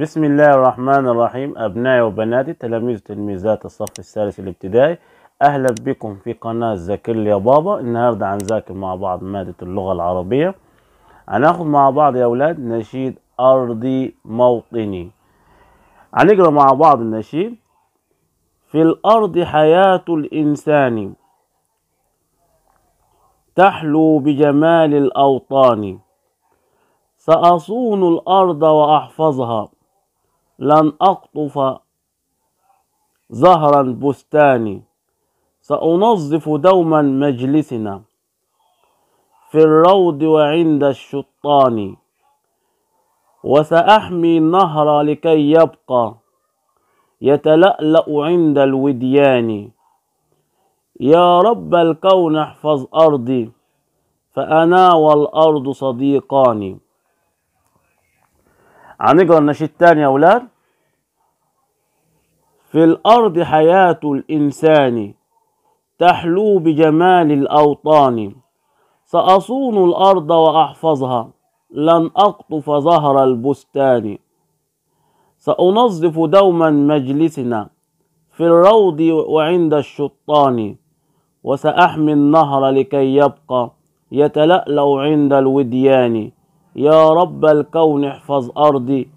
بسم الله الرحمن الرحيم أبنائي وبناتي تلاميذ وتلميذات الصف الثالث الابتدائي أهلا بكم في قناة ذاكر يا بابا النهاردة هنذاكر مع بعض مادة اللغة العربية هناخد مع بعض يا أولاد نشيد أرضي موطني هنقرأ مع بعض النشيد في الأرض حياة الإنسان تحلو بجمال الأوطان سأصون الأرض وأحفظها لن أقطف زهرا بستاني سأنظف دوما مجلسنا في الروض وعند الشطان وسأحمي النهر لكي يبقى يتلألأ عند الوديان يا رب الكون احفظ أرضي فأنا والأرض صديقان هنقرا النشيد الثاني يا اولاد في الارض حياه الانسان تحلو بجمال الاوطان ساصون الارض واحفظها لن اقطف زهر البستان سانظف دوما مجلسنا في الروض وعند الشطان وساحمي النهر لكي يبقى يتلألأ عند الوديان يا رب الكون احفظ أرضي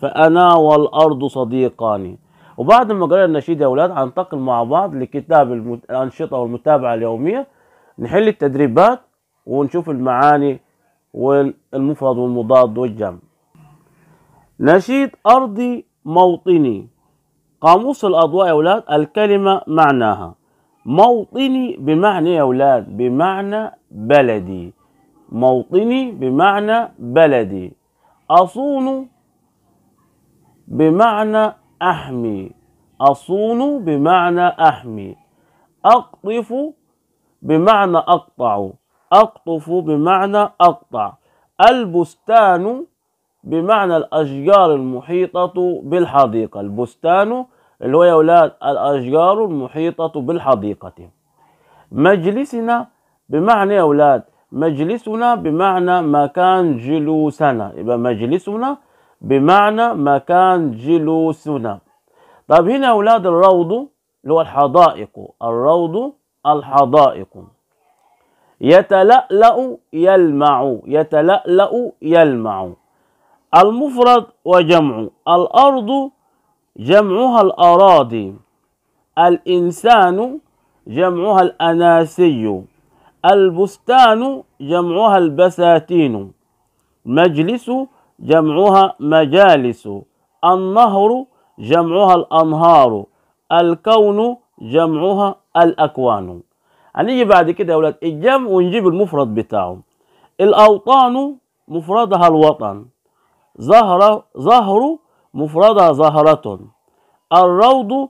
فأنا والأرض صديقان وبعد ما قرأنا النشيد يا أولاد هننتقل مع بعض لكتاب الأنشطة والمتابعة اليومية نحل التدريبات ونشوف المعاني والمفرد والمضاد والجمع نشيد أرضي موطني قاموس الأضواء يا أولاد الكلمة معناها موطني بمعنى يا أولاد بمعنى بلدي موطني بمعنى بلدي أصون بمعنى أحمي أصون بمعنى أحمي أقطف بمعنى أقطع أقطف بمعنى أقطع البستان بمعنى الأشجار المحيطة بالحديقة البستان اللي هو يا أولاد الأشجار المحيطة بالحديقة مجلسنا بمعنى يا أولاد مجلسنا بمعنى مكان جلوسنا يبقى مجلسنا بمعنى مكان جلوسنا طب هنا أولاد الروض اللي هو الحدائق الروض الحدائق يتلألأ يلمع يتلألأ يلمع المفرد وجمع الأرض جمعها الأراضي الإنسان جمعها الأناسي البستان جمعها البساتين مجلس جمعها مجالس النهر جمعها الأنهار الكون جمعها الأكوان هنيجي يعني بعد كده يا ولاد الجمع ونجيب المفرد بتاعه الأوطان مفردها الوطن زهرة زهر مفردها زهرة الروض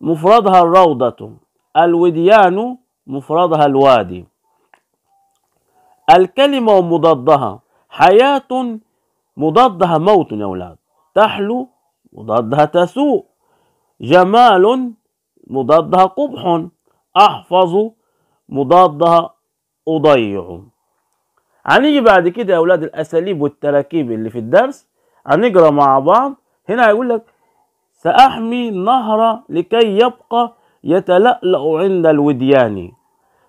مفردها الروضة الوديان مفردها الوادي الكلمة ومضادها حياة مضادها موت يا أولاد تحلو مضادها تسوء جمال مضادها قبح أحفظ مضادها أضيع هنيجي بعد كده يا أولاد الأساليب والتراكيب اللي في الدرس هنقرأ مع بعض هنا هيقول لك سأحمي النهر لكي يبقى يتلألأ عند الوديان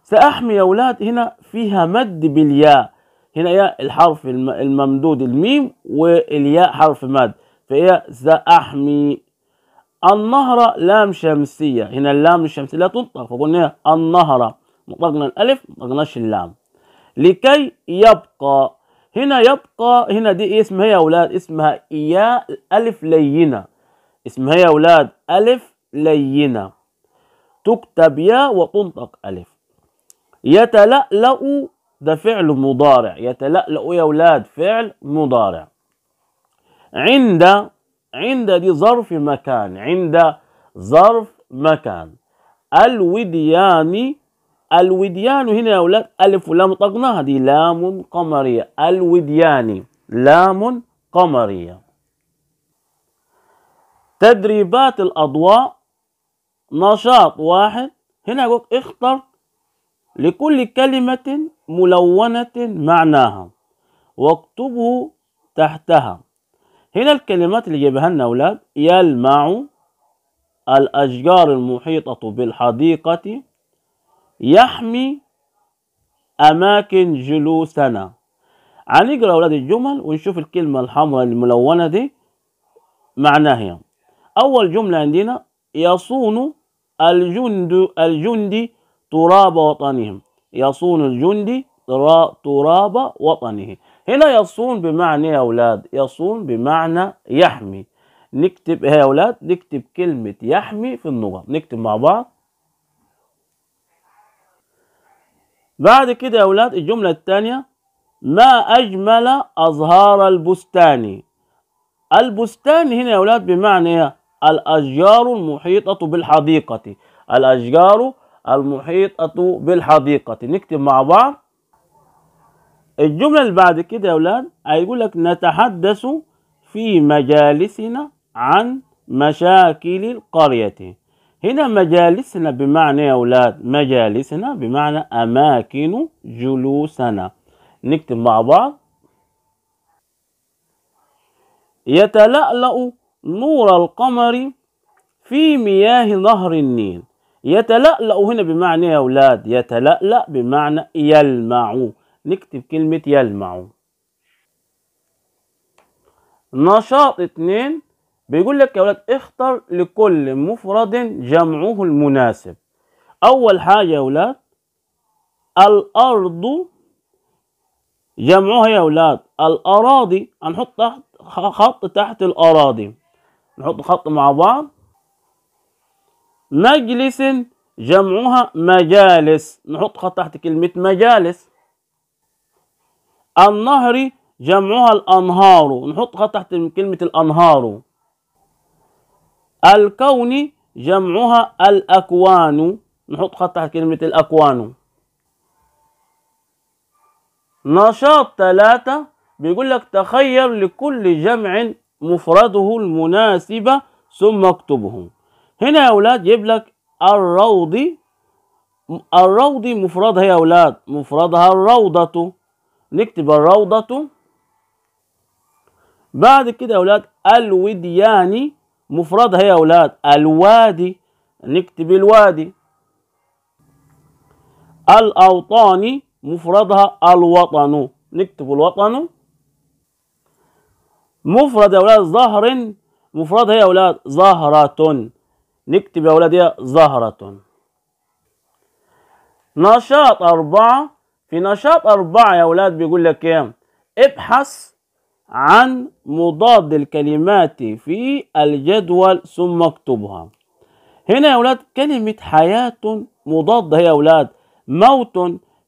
سأحمي أولاد هنا فيها مد بالياء هنا يا الحرف الممدود الميم والياء حرف مد فهي سأحمي النهر لام شمسية هنا اللام الشمسية لا تنطق فقلنا النهر نطقنا الألف نطقناش اللام لكي يبقى هنا يبقى هنا دي اسم هي أولاد اسمها يا ألف لينة اسمها هي أولاد ألف لينة تكتب يا وتنطق ألف يتلألأ ده فعل مضارع يتلألأ يا أولاد فعل مضارع عند عند دي ظرف مكان عند ظرف مكان الوديان الوديان هنا يا أولاد ألف ولام طقناها دي لام قمرية الوديان لام قمرية تدريبات الأضواء نشاط واحد هنا يقول اختر لكل كلمة ملونة معناها واكتبه تحتها هنا الكلمات اللي جايبها لنا أولاد يلمع الأشجار المحيطة بالحديقة يحمي أماكن جلوسنا هنقرا أولاد الجمل ونشوف الكلمة الحمراء الملونة دي معناها إيه. أول جملة عندنا يصون الجند الجندي تراب وطنهم يصون الجندي تراب وطنه هنا يصون بمعنى يا أولاد يصون بمعنى يحمي نكتب يا أولاد نكتب كلمة يحمي في النقط نكتب مع بعض بعد كده يا أولاد الجملة الثانية ما أجمل أزهار البستان البستان هنا يا أولاد بمعنى الأشجار المحيطة بالحديقة الأشجار المحيطة بالحديقة نكتب مع بعض الجملة اللي بعد كده يا أولاد هيقول لك نتحدث في مجالسنا عن مشاكل القرية هنا مجالسنا بمعنى يا أولاد مجالسنا بمعنى أماكن جلوسنا نكتب مع بعض يتلألأ نور القمر في مياه نهر النيل يتلألأ هنا بمعنى يا أولاد يتلألأ بمعنى يلمع نكتب كلمة يلمع نشاط اتنين بيقول لك يا أولاد اختر لكل مفرد جمعه المناسب أول حاجة يا أولاد الأرض جمعها يا أولاد الأراضي هنحط تحت خط تحت الأراضي نحط خط مع بعض مجلس جمعها مجالس نحط خط تحت كلمة مجالس النهر جمعها الأنهار نحط خط تحت كلمة الأنهار الكون جمعها الأكوان نحط خط تحت كلمة الأكوان نشاط ثلاثة بيقول لك تخير لكل جمع مفرده المناسبة ثم اكتبه هنا يا أولاد لك الروض الروض مفردها يا أولاد مفردها الروضة نكتب الروضة بعد كده يا أولاد الوديان مفردها يا أولاد الوادي نكتب الوادي الأوطان مفردها الوطن نكتب الوطن مفرد يا أولاد ظهر مفرد هي يا أولاد زهرة نكتب يا أولاد هي زهرة نشاط أربعة في نشاط أربعة يا أولاد بيقول لك إيه ابحث عن مضاد الكلمات في الجدول ثم اكتبها هنا يا أولاد كلمة حياة مضادة هي يا أولاد موت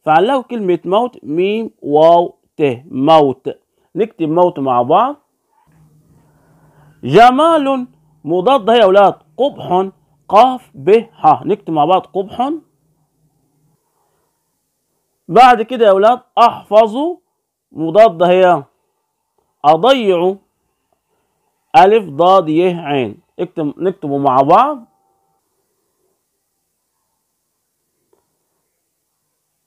فعلاه كلمة موت ميم واو ت موت نكتب موت مع بعض جمال مضاد يا أولاد قبح قاف ب ح نكتب مع بعض قبح بعد كده يا أولاد أحفظ مضاد هي أضيع ألف ضاد ي عين اكتب نكتبه مع بعض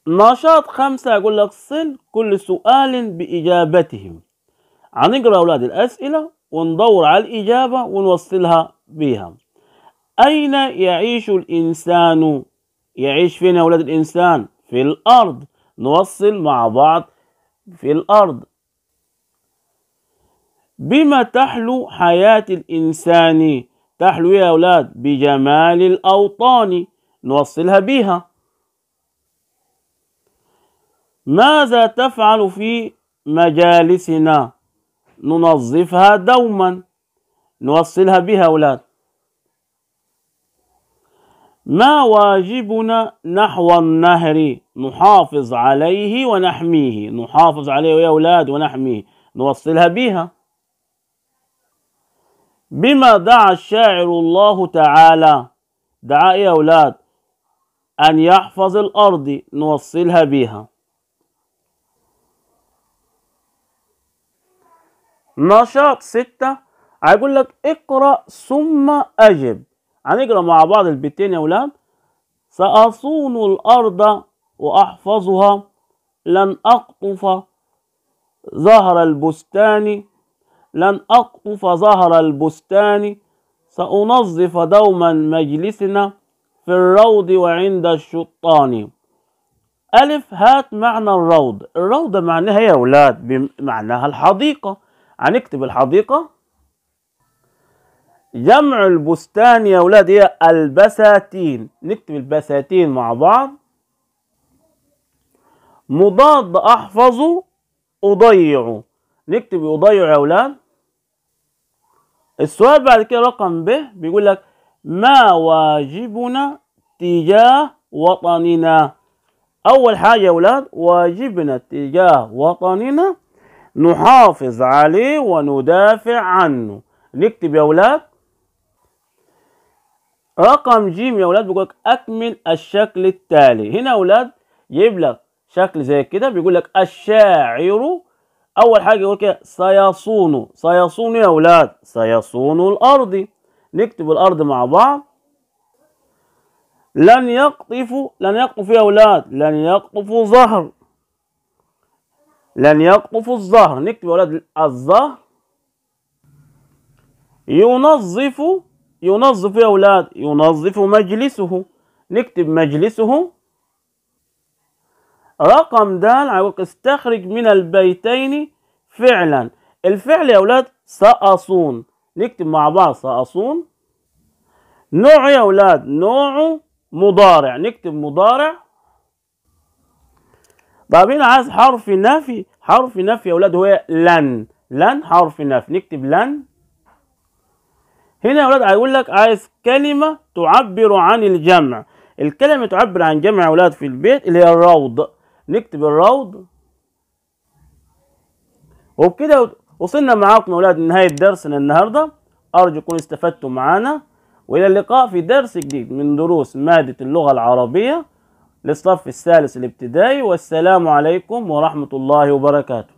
نشاط خمسة يقول لك صل كل سؤال بإجابته هنقرأ أولاد الأسئلة وندور على الإجابة ونوصلها بيها أين يعيش الإنسان يعيش فين يا أولاد الإنسان في الأرض نوصل مع بعض في الأرض بما تحلو حياة الإنسان تحلو يا أولاد بجمال الأوطان نوصلها بها ماذا تفعل في مجالسنا ننظفها دوما نوصلها بها أولاد ما واجبنا نحو النهر نحافظ عليه ونحميه نحافظ عليه يا أولاد ونحميه نوصلها بها بما دعا الشاعر الله تعالى دعا يا أولاد أن يحفظ الأرض نوصلها بها نشاط ستة هيقول لك اقرأ ثم أجب هنقرأ مع بعض البيتين يا ولاد سأصون الأرض وأحفظها لن أقطف ظهر البستان لن أقطف ظهر البستان سأنظف دوما مجلسنا في الروض وعند الشطان ألف هات معنى الروض الروض معناها يا أولاد معناها الحديقة هنكتب الحديقة جمع البستان يا ولاد هي البساتين نكتب البساتين مع بعض مضاد أحفظ أضيع نكتب أضيع يا ولاد السؤال بعد كده رقم ب بيقول لك ما واجبنا تجاه وطننا أول حاجة يا ولاد واجبنا تجاه وطننا نحافظ عليه وندافع عنه نكتب يا ولاد رقم جيم يا ولاد بيقول لك اكمل الشكل التالي هنا يا ولاد يبلغ شكل زي كده بيقول لك الشاعر اول حاجه يقول كده سيصون سيصون يا ولاد سيصون الارض نكتب الارض مع بعض لن يقطف لن يقطف يا ولاد لن يقطف ظهر لن يقطف الظهر نكتب ولد الظهر ينظف ينظف يا أولاد ينظف مجلسه نكتب مجلسه رقم د استخرج من البيتين فعلا الفعل يا أولاد سأصون نكتب مع بعض سأصون نوع يا أولاد نوع مضارع نكتب مضارع طب هنا عايز حرف نفي حرف نفي يا اولاد هو لن لن حرف نفي نكتب لن هنا يا اولاد هيقول لك عايز كلمه تعبر عن الجمع الكلمه تعبر عن جمع يا اولاد في البيت اللي هي الروض نكتب الروض وبكده وصلنا معاكم يا اولاد لنهايه درسنا النهارده ارجو تكونوا استفدتوا معانا والى اللقاء في درس جديد من دروس ماده اللغه العربيه للصف الثالث الابتدائي والسلام عليكم ورحمة الله وبركاته